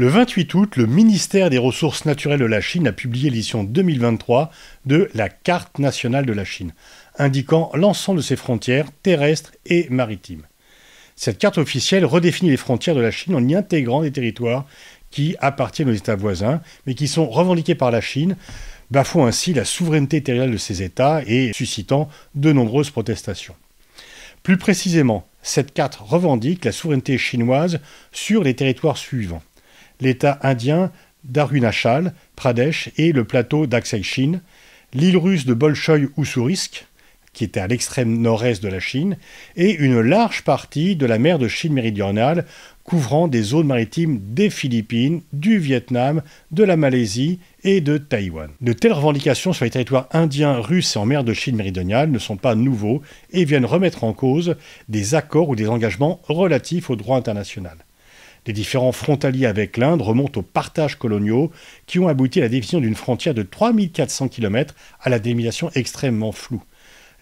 Le 28 août, le ministère des Ressources naturelles de la Chine a publié l'édition 2023 de la Carte nationale de la Chine, indiquant l'ensemble de ses frontières terrestres et maritimes. Cette carte officielle redéfinit les frontières de la Chine en y intégrant des territoires qui appartiennent aux États voisins, mais qui sont revendiqués par la Chine, bafouant ainsi la souveraineté territoriale de ces États et suscitant de nombreuses protestations. Plus précisément, cette carte revendique la souveraineté chinoise sur les territoires suivants l'État indien d'Arunachal Pradesh et le plateau d'Aksai-Chin, l'île russe de Bolchoï-Oussourisk, qui était à l'extrême nord-est de la Chine, et une large partie de la mer de Chine méridionale, couvrant des zones maritimes des Philippines, du Vietnam, de la Malaisie et de Taïwan. De telles revendications sur les territoires indiens, russes et en mer de Chine méridionale ne sont pas nouveaux et viennent remettre en cause des accords ou des engagements relatifs au droit international. Les différents frontaliers avec l'Inde remontent aux partages coloniaux qui ont abouti à la définition d'une frontière de 3400 km à la délimitation extrêmement floue.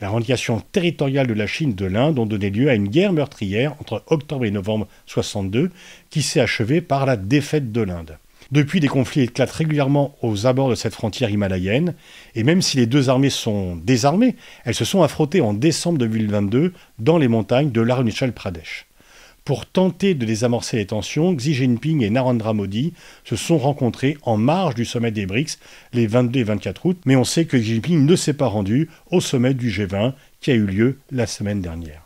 La revendication territoriale de la Chine de l'Inde ont donné lieu à une guerre meurtrière entre octobre et novembre 62 qui s'est achevée par la défaite de l'Inde. Depuis, des conflits éclatent régulièrement aux abords de cette frontière himalayenne, et même si les deux armées sont désarmées, elles se sont affrontées en décembre 2022 dans les montagnes de l'Arunachal Pradesh. Pour tenter de désamorcer les tensions, Xi Jinping et Narendra Modi se sont rencontrés en marge du sommet des BRICS les 22 et 24 août, mais on sait que Xi Jinping ne s'est pas rendu au sommet du G20 qui a eu lieu la semaine dernière.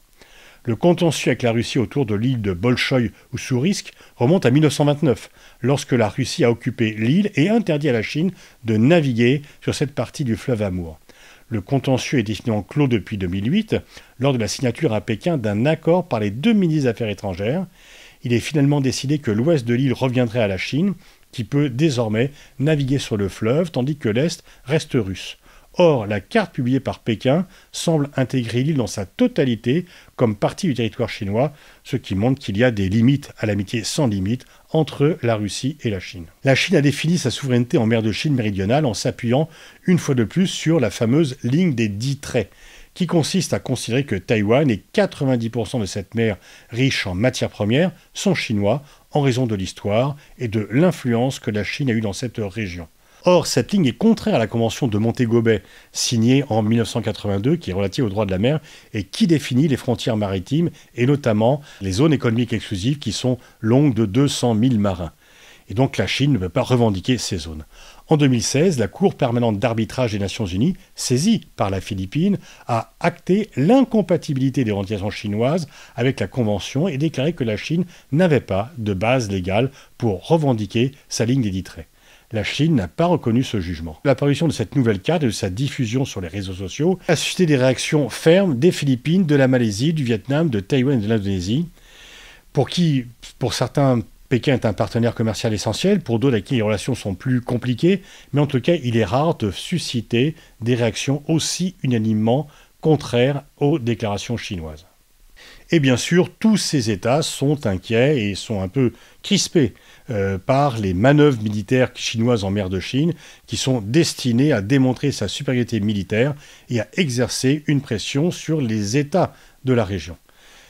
Le contentieux avec la Russie autour de l'île de Bolchoï ou Sourisque remonte à 1929, lorsque la Russie a occupé l'île et interdit à la Chine de naviguer sur cette partie du fleuve Amour. Le contentieux est en clos depuis 2008, lors de la signature à Pékin d'un accord par les deux ministres des Affaires étrangères. Il est finalement décidé que l'ouest de l'île reviendrait à la Chine, qui peut désormais naviguer sur le fleuve, tandis que l'est reste russe. Or, la carte publiée par Pékin semble intégrer l'île dans sa totalité comme partie du territoire chinois, ce qui montre qu'il y a des limites à l'amitié sans limite entre la Russie et la Chine. La Chine a défini sa souveraineté en mer de Chine méridionale en s'appuyant une fois de plus sur la fameuse ligne des dix traits qui consiste à considérer que Taïwan et 90% de cette mer riche en matières premières sont chinois en raison de l'histoire et de l'influence que la Chine a eue dans cette région. Or, cette ligne est contraire à la Convention de Montego Bay, signée en 1982, qui est relative au droit de la mer et qui définit les frontières maritimes et notamment les zones économiques exclusives qui sont longues de 200 000 marins. Et donc la Chine ne peut pas revendiquer ces zones. En 2016, la Cour permanente d'arbitrage des Nations Unies, saisie par la Philippine, a acté l'incompatibilité des revendications chinoises avec la Convention et déclaré que la Chine n'avait pas de base légale pour revendiquer sa ligne des la Chine n'a pas reconnu ce jugement. L'apparition de cette nouvelle carte et de sa diffusion sur les réseaux sociaux a suscité des réactions fermes des Philippines, de la Malaisie, du Vietnam, de Taïwan et de l'Indonésie, pour qui, pour certains, Pékin est un partenaire commercial essentiel, pour d'autres avec qui les relations sont plus compliquées, mais en tout cas, il est rare de susciter des réactions aussi unanimement contraires aux déclarations chinoises. Et bien sûr, tous ces États sont inquiets et sont un peu crispés euh, par les manœuvres militaires chinoises en mer de Chine, qui sont destinées à démontrer sa supériorité militaire et à exercer une pression sur les États de la région.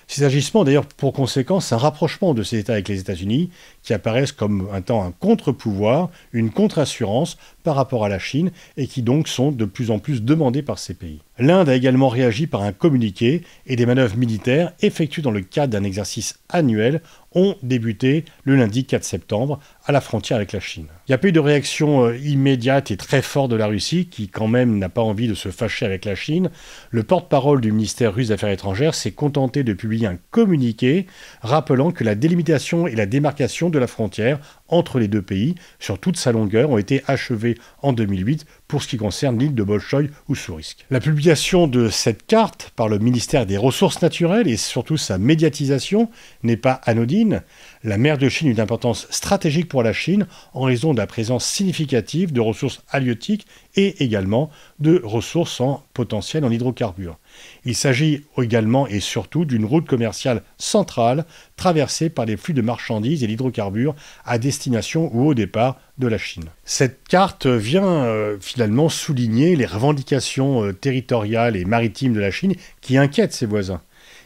Ces agissements, d'ailleurs, pour conséquence, un rapprochement de ces États avec les États-Unis, qui apparaissent comme un temps un contre-pouvoir, une contre-assurance par rapport à la Chine et qui donc sont de plus en plus demandés par ces pays. L'Inde a également réagi par un communiqué et des manœuvres militaires effectuées dans le cadre d'un exercice annuel ont débuté le lundi 4 septembre à la frontière avec la Chine. Il n'y a pas eu de réaction euh, immédiate et très forte de la Russie, qui quand même n'a pas envie de se fâcher avec la Chine. Le porte-parole du ministère russe des Affaires étrangères s'est contenté de publier un communiqué rappelant que la délimitation et la démarcation de la frontière entre les deux pays sur toute sa longueur ont été achevées en 2008 pour ce qui concerne l'île de Bolchoï ou Sourisk. La publication de cette carte par le ministère des Ressources naturelles et surtout sa médiatisation n'est pas anodine. La mer de Chine est une importance stratégique pour la Chine en raison de la présence significative de ressources halieutiques et également de ressources en potentiel en hydrocarbures. Il s'agit également et surtout d'une route commerciale centrale traversée par les flux de marchandises et d'hydrocarbures à destination ou au départ de la Chine. Cette carte vient euh, finalement souligner les revendications euh, territoriales et maritimes de la Chine qui inquiètent ses voisins.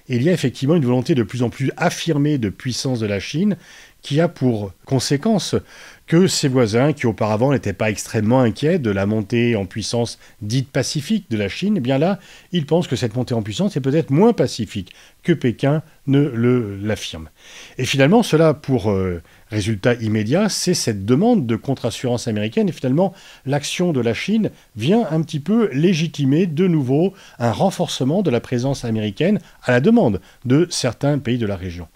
il y a effectivement une volonté de plus en plus affirmée de puissance de la Chine qui a pour conséquence que ses voisins, qui auparavant n'étaient pas extrêmement inquiets de la montée en puissance dite pacifique de la Chine, eh bien là, ils pensent que cette montée en puissance est peut-être moins pacifique que Pékin ne le l'affirme. Et finalement, cela pour euh, résultat immédiat, c'est cette demande de contre-assurance américaine et finalement l'action de la Chine vient un petit peu légitimer de nouveau un renforcement de la présence américaine à la demande de certains pays de la région.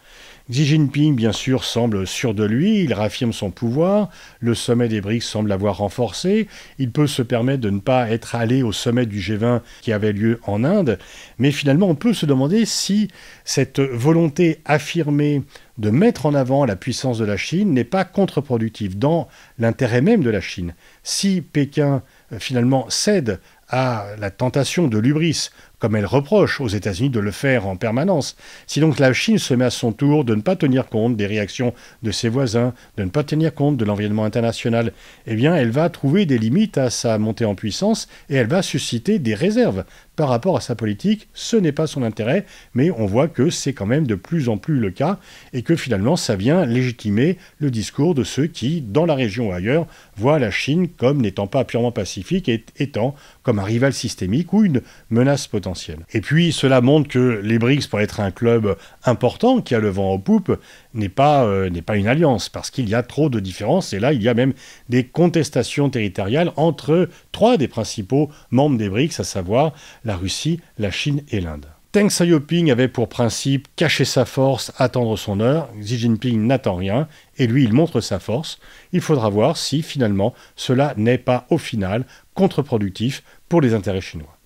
Xi Jinping, bien sûr, semble sûr de lui, il raffirme son pouvoir, le sommet des BRICS semble l'avoir renforcé, il peut se permettre de ne pas être allé au sommet du G20 qui avait lieu en Inde, mais finalement on peut se demander si cette volonté affirmée de mettre en avant la puissance de la Chine n'est pas contre-productive dans l'intérêt même de la Chine. Si Pékin euh, finalement cède à la tentation de l'ubris comme elle reproche aux États-Unis de le faire en permanence. Si donc la Chine se met à son tour de ne pas tenir compte des réactions de ses voisins, de ne pas tenir compte de l'environnement international, eh bien elle va trouver des limites à sa montée en puissance et elle va susciter des réserves par rapport à sa politique. Ce n'est pas son intérêt, mais on voit que c'est quand même de plus en plus le cas et que finalement ça vient légitimer le discours de ceux qui, dans la région ou ailleurs, voient la Chine comme n'étant pas purement pacifique et étant comme un rival systémique ou une menace potentielle et puis cela montre que les BRICS, pour être un club important qui a le vent aux poupe, n'est pas, euh, pas une alliance, parce qu'il y a trop de différences, et là il y a même des contestations territoriales entre trois des principaux membres des BRICS, à savoir la Russie, la Chine et l'Inde. Deng Xiaoping avait pour principe cacher sa force, attendre son heure. Xi Jinping n'attend rien et lui, il montre sa force. Il faudra voir si finalement cela n'est pas au final contre-productif pour les intérêts chinois.